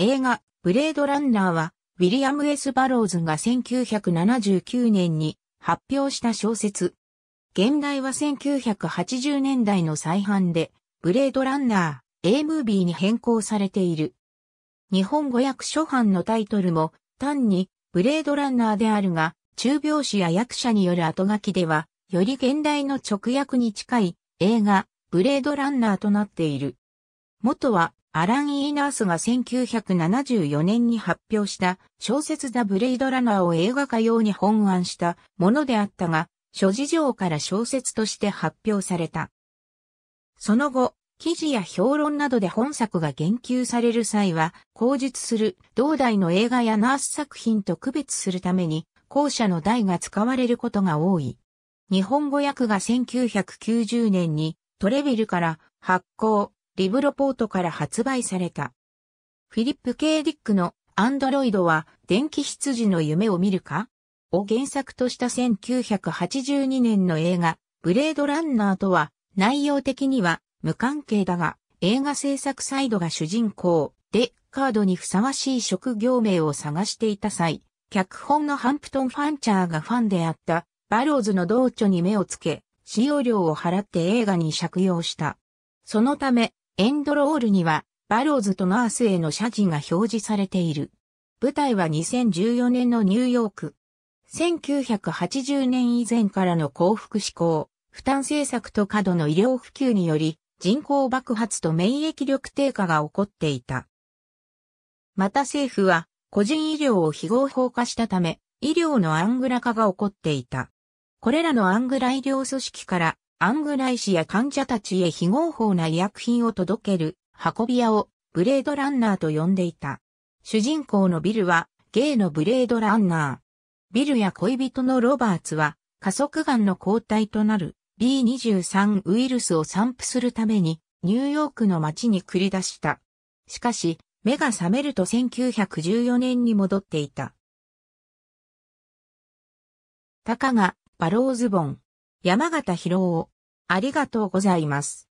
映画、ブレードランナーは、ウィリアム・エスバローズが1979年に発表した小説。現代は1980年代の再版で、ブレードランナー、A ムービーに変更されている。日本語訳初版のタイトルも、単に、ブレードランナーであるが、中拍子や役者による後書きでは、より現代の直訳に近い映画、ブレードランナーとなっている。元はアラン・イーナースが1974年に発表した小説ザ・ブレイドラナーを映画化用に本案したものであったが、諸事情から小説として発表された。その後、記事や評論などで本作が言及される際は、口述する同代の映画やナース作品と区別するために、後者の代が使われることが多い。日本語訳が1990年にトレビルから発行、リブロポートから発売された。フィリップ・ケディックのアンドロイドは電気羊の夢を見るかを原作とした1982年の映画、ブレードランナーとは内容的には無関係だが、映画制作サイドが主人公、で、カードにふさわしい職業名を探していた際、脚本のハンプトン・ファンチャーがファンであったバローズの同著に目をつけ、使用料を払って映画に借用した。そのため、エンドロールには、バローズとナースへの謝辞が表示されている。舞台は2014年のニューヨーク。1980年以前からの幸福志向、負担政策と過度の医療普及により、人口爆発と免疫力低下が起こっていた。また政府は、個人医療を非合法化したため、医療のアングラ化が起こっていた。これらのアングラ医療組織からアングライ師や患者たちへ非合法な医薬品を届ける運び屋をブレードランナーと呼んでいた。主人公のビルはゲイのブレードランナー。ビルや恋人のロバーツは加速がの抗体となる B23 ウイルスを散布するためにニューヨークの街に繰り出した。しかし、目が覚めると1914年に戻っていた。たかが、バローズボン。山形博夫。ありがとうございます。